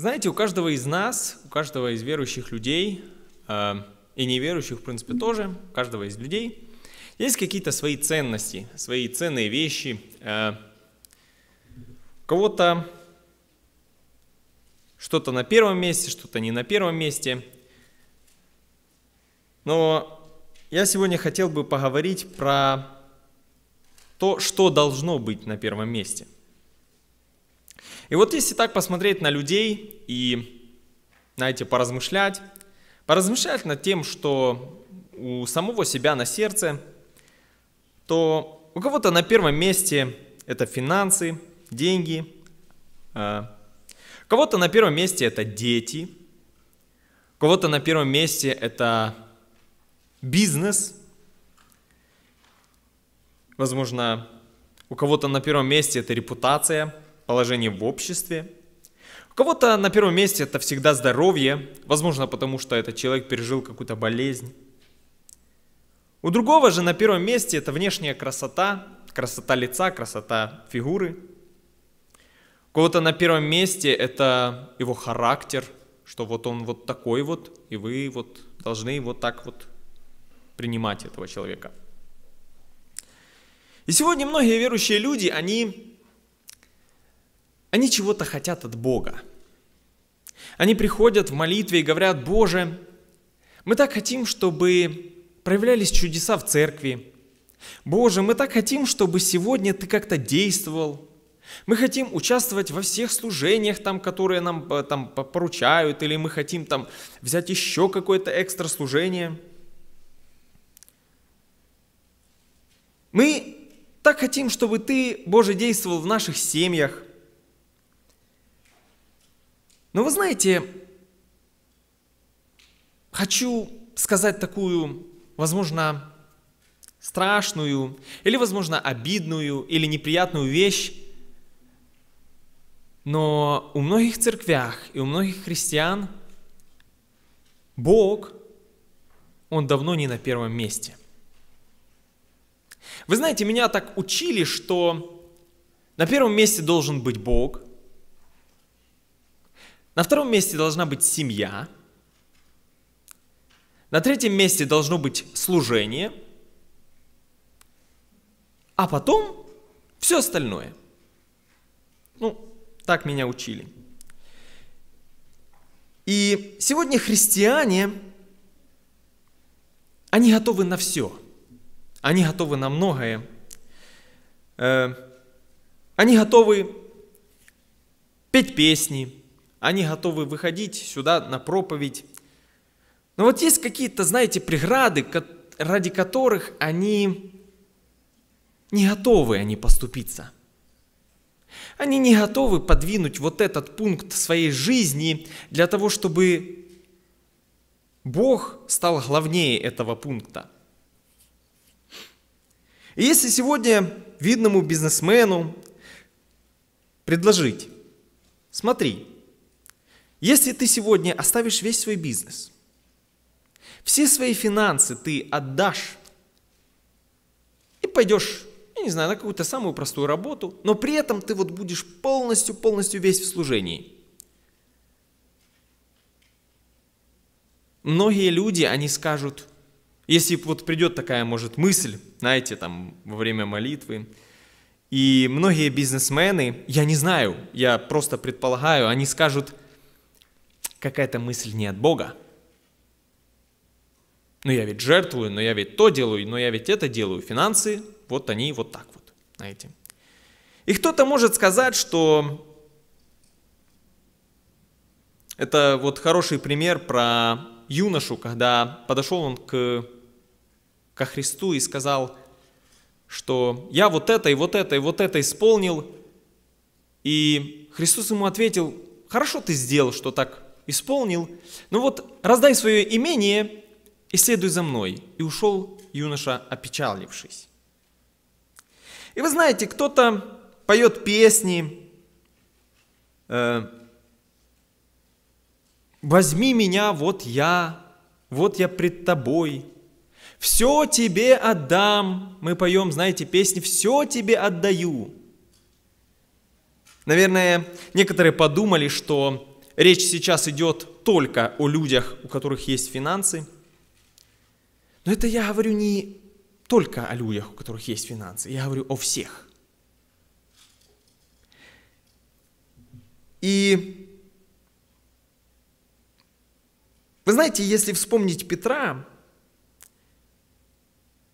Знаете, у каждого из нас, у каждого из верующих людей, э, и неверующих, в принципе, тоже, у каждого из людей, есть какие-то свои ценности, свои ценные вещи. Э, кого-то что-то на первом месте, что-то не на первом месте. Но я сегодня хотел бы поговорить про то, что должно быть на первом месте – и вот если так посмотреть на людей и, знаете, поразмышлять, поразмышлять над тем, что у самого себя на сердце, то у кого-то на первом месте это финансы, деньги, а, у кого-то на первом месте это дети, у кого-то на первом месте это бизнес, возможно, у кого-то на первом месте это репутация – положение в обществе. У кого-то на первом месте это всегда здоровье, возможно, потому что этот человек пережил какую-то болезнь. У другого же на первом месте это внешняя красота, красота лица, красота фигуры. У кого-то на первом месте это его характер, что вот он вот такой вот, и вы вот должны вот так вот принимать этого человека. И сегодня многие верующие люди, они они чего-то хотят от Бога. Они приходят в молитве и говорят, Боже, мы так хотим, чтобы проявлялись чудеса в церкви. Боже, мы так хотим, чтобы сегодня ты как-то действовал. Мы хотим участвовать во всех служениях, там, которые нам э, там, поручают, или мы хотим там, взять еще какое-то экстра служение. Мы так хотим, чтобы ты, Боже, действовал в наших семьях – но вы знаете, хочу сказать такую, возможно, страшную или, возможно, обидную или неприятную вещь, но у многих церквях и у многих христиан Бог, Он давно не на первом месте. Вы знаете, меня так учили, что на первом месте должен быть Бог – на втором месте должна быть семья. На третьем месте должно быть служение. А потом все остальное. Ну, так меня учили. И сегодня христиане, они готовы на все. Они готовы на многое. Э, они готовы петь песни, они готовы выходить сюда на проповедь. Но вот есть какие-то, знаете, преграды, ради которых они не готовы они поступиться. Они не готовы подвинуть вот этот пункт своей жизни для того, чтобы Бог стал главнее этого пункта. И если сегодня видному бизнесмену предложить, смотри, если ты сегодня оставишь весь свой бизнес, все свои финансы ты отдашь и пойдешь, я не знаю, на какую-то самую простую работу, но при этом ты вот будешь полностью-полностью весь в служении. Многие люди, они скажут, если вот придет такая, может, мысль, знаете, там, во время молитвы, и многие бизнесмены, я не знаю, я просто предполагаю, они скажут – какая-то мысль не от Бога. Но «Ну, я ведь жертвую, но я ведь то делаю, но я ведь это делаю. Финансы, вот они вот так вот, знаете. И кто-то может сказать, что это вот хороший пример про юношу, когда подошел он к, ко Христу и сказал, что я вот это и вот это и вот это исполнил. И Христос ему ответил, хорошо ты сделал, что так исполнил. Ну вот, раздай свое имение и следуй за мной. И ушел юноша, опечалившись. И вы знаете, кто-то поет песни, э, «Возьми меня, вот я, вот я пред тобой, все тебе отдам». Мы поем, знаете, песни «Все тебе отдаю». Наверное, некоторые подумали, что Речь сейчас идет только о людях, у которых есть финансы. Но это я говорю не только о людях, у которых есть финансы, я говорю о всех. И вы знаете, если вспомнить Петра,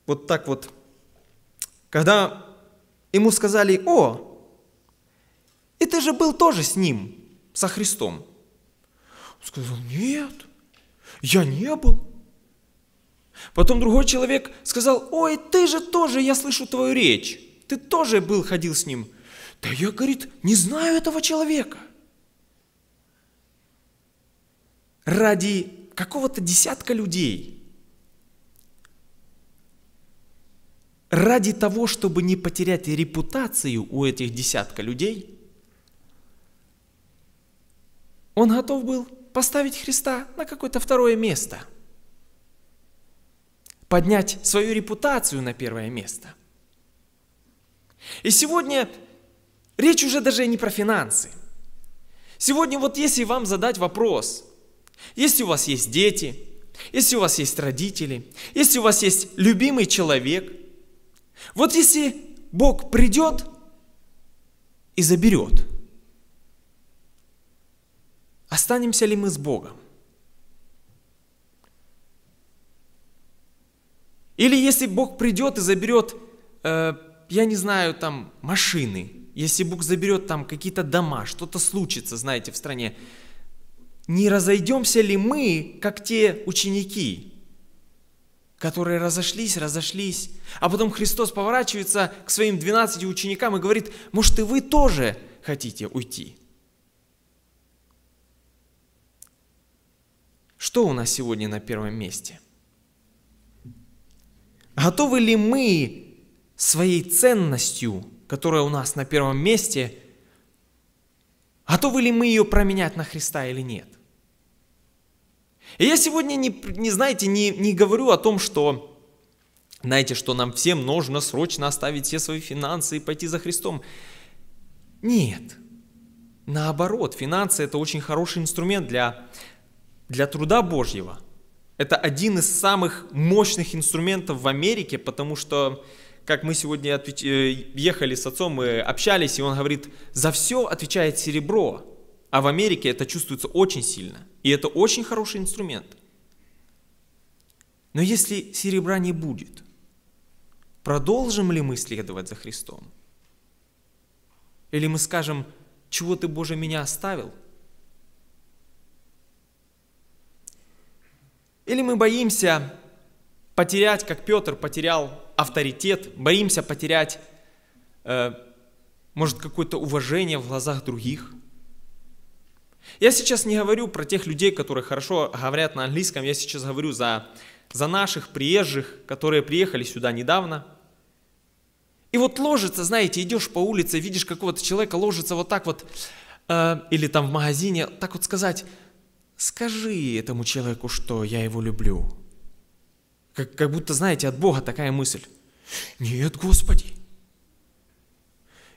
вот так вот, когда ему сказали, о, и ты же был тоже с ним, со Христом сказал, нет, я не был. Потом другой человек сказал, ой, ты же тоже, я слышу твою речь. Ты тоже был, ходил с ним. Да я, говорит, не знаю этого человека. Ради какого-то десятка людей. Ради того, чтобы не потерять репутацию у этих десятка людей, он готов был поставить Христа на какое-то второе место, поднять свою репутацию на первое место. И сегодня речь уже даже не про финансы. Сегодня вот если вам задать вопрос, если у вас есть дети, если у вас есть родители, если у вас есть любимый человек, вот если Бог придет и заберет – Останемся ли мы с Богом? Или если Бог придет и заберет, э, я не знаю, там машины, если Бог заберет там какие-то дома, что-то случится, знаете, в стране, не разойдемся ли мы, как те ученики, которые разошлись, разошлись, а потом Христос поворачивается к своим 12 ученикам и говорит, может и вы тоже хотите уйти? Что у нас сегодня на первом месте? Готовы ли мы своей ценностью, которая у нас на первом месте, готовы ли мы ее променять на Христа или нет? И я сегодня не, не знаете, не, не говорю о том, что знаете, что нам всем нужно срочно оставить все свои финансы и пойти за Христом. Нет. Наоборот, финансы это очень хороший инструмент для для труда Божьего. Это один из самых мощных инструментов в Америке, потому что, как мы сегодня отвеч... Э, ехали с отцом, мы общались, и он говорит, за все отвечает серебро. А в Америке это чувствуется очень сильно. И это очень хороший инструмент. Но если серебра не будет, продолжим ли мы следовать за Христом? Или мы скажем, чего ты, Боже, меня оставил – Или мы боимся потерять, как Петр потерял авторитет, боимся потерять, э, может, какое-то уважение в глазах других. Я сейчас не говорю про тех людей, которые хорошо говорят на английском, я сейчас говорю за, за наших приезжих, которые приехали сюда недавно. И вот ложится, знаете, идешь по улице, видишь какого-то человека, ложится вот так вот, э, или там в магазине, так вот сказать, Скажи этому человеку, что я его люблю. Как, как будто, знаете, от Бога такая мысль. Нет, Господи.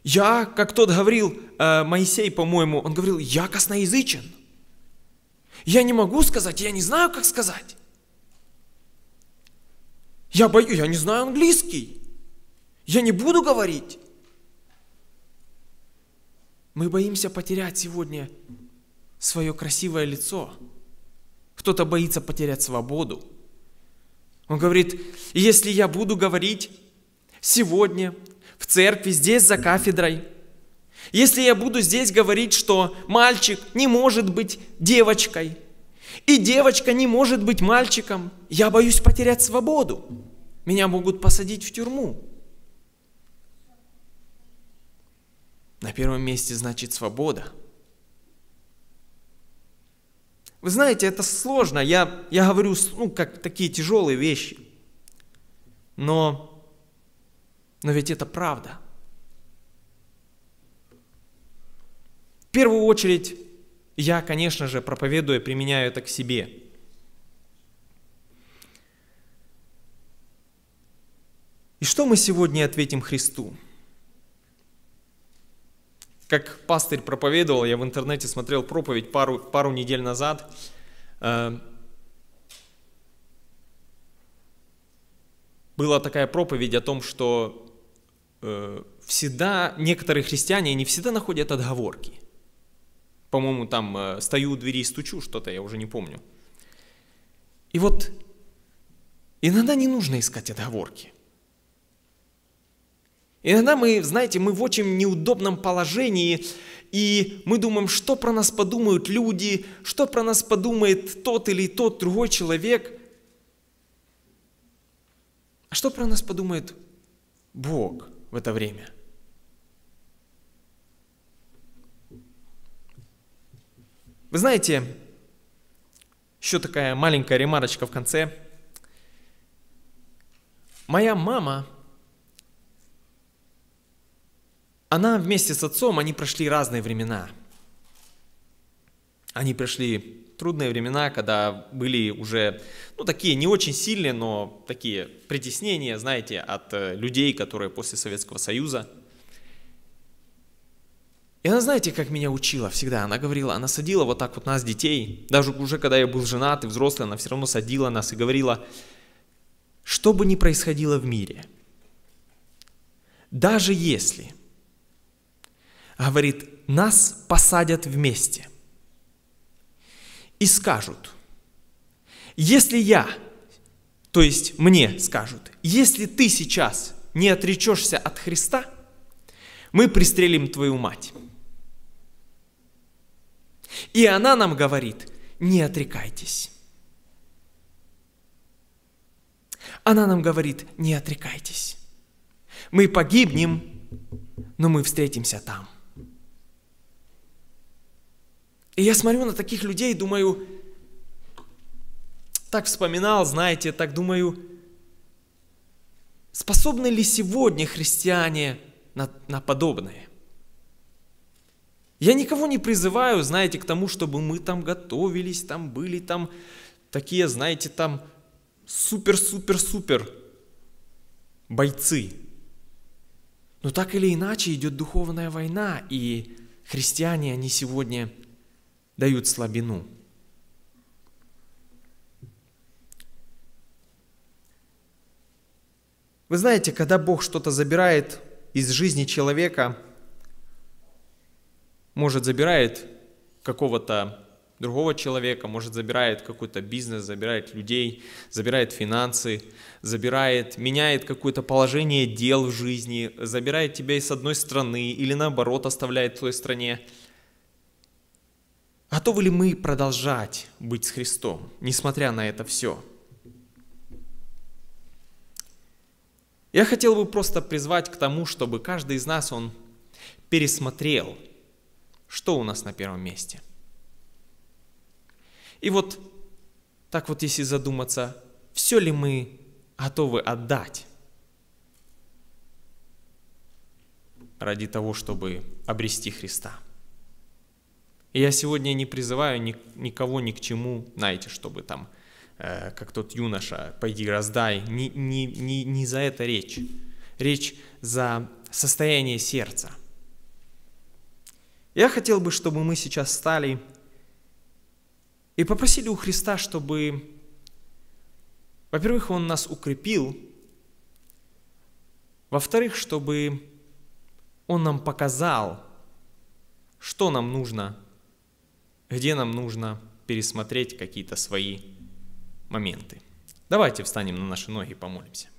Я, как тот говорил, э, Моисей, по-моему, он говорил, я косноязычен. Я не могу сказать, я не знаю, как сказать. Я боюсь, я не знаю английский. Я не буду говорить. Мы боимся потерять сегодня свое красивое лицо. Кто-то боится потерять свободу. Он говорит, если я буду говорить сегодня в церкви, здесь за кафедрой, если я буду здесь говорить, что мальчик не может быть девочкой, и девочка не может быть мальчиком, я боюсь потерять свободу. Меня могут посадить в тюрьму. На первом месте значит свобода – вы знаете, это сложно. Я, я говорю, ну, как такие тяжелые вещи. Но, но ведь это правда. В первую очередь, я, конечно же, проповедуя, применяю это к себе. И что мы сегодня ответим Христу? как пастырь проповедовал, я в интернете смотрел проповедь пару, пару недель назад. Э, была такая проповедь о том, что э, всегда некоторые христиане не всегда находят отговорки. По-моему, там э, стою у двери и стучу что-то, я уже не помню. И вот иногда не нужно искать отговорки. Иногда мы, знаете, мы в очень неудобном положении, и мы думаем, что про нас подумают люди, что про нас подумает тот или тот другой человек. А что про нас подумает Бог в это время? Вы знаете, еще такая маленькая ремарочка в конце. Моя мама – Она вместе с отцом, они прошли разные времена. Они прошли трудные времена, когда были уже, ну, такие не очень сильные, но такие притеснения, знаете, от э, людей, которые после Советского Союза. И она, знаете, как меня учила всегда, она говорила, она садила вот так вот нас, детей, даже уже когда я был женат и взрослый, она все равно садила нас и говорила, что бы ни происходило в мире, даже если говорит, нас посадят вместе. И скажут, если я, то есть мне скажут, если ты сейчас не отречешься от Христа, мы пристрелим твою мать. И она нам говорит, не отрекайтесь. Она нам говорит, не отрекайтесь. Мы погибнем, но мы встретимся там – и я смотрю на таких людей и думаю, так вспоминал, знаете, так думаю, способны ли сегодня христиане на, на подобное? Я никого не призываю, знаете, к тому, чтобы мы там готовились, там были там такие, знаете, там супер-супер-супер бойцы. Но так или иначе идет духовная война, и христиане, они сегодня – дают слабину. Вы знаете, когда Бог что-то забирает из жизни человека, может забирает какого-то другого человека, может забирает какой-то бизнес, забирает людей, забирает финансы, забирает, меняет какое-то положение дел в жизни, забирает тебя из одной страны или наоборот оставляет в той стране – Готовы ли мы продолжать быть с Христом, несмотря на это все? Я хотел бы просто призвать к тому, чтобы каждый из нас, он пересмотрел, что у нас на первом месте. И вот так вот, если задуматься, все ли мы готовы отдать ради того, чтобы обрести Христа – и я сегодня не призываю никого ни к чему, знаете, чтобы там, э, как тот юноша, пойди раздай. Не, не, не, не за это речь. Речь за состояние сердца. Я хотел бы, чтобы мы сейчас стали и попросили у Христа, чтобы, во-первых, Он нас укрепил, во-вторых, чтобы Он нам показал, что нам нужно где нам нужно пересмотреть какие-то свои моменты. Давайте встанем на наши ноги и помолимся.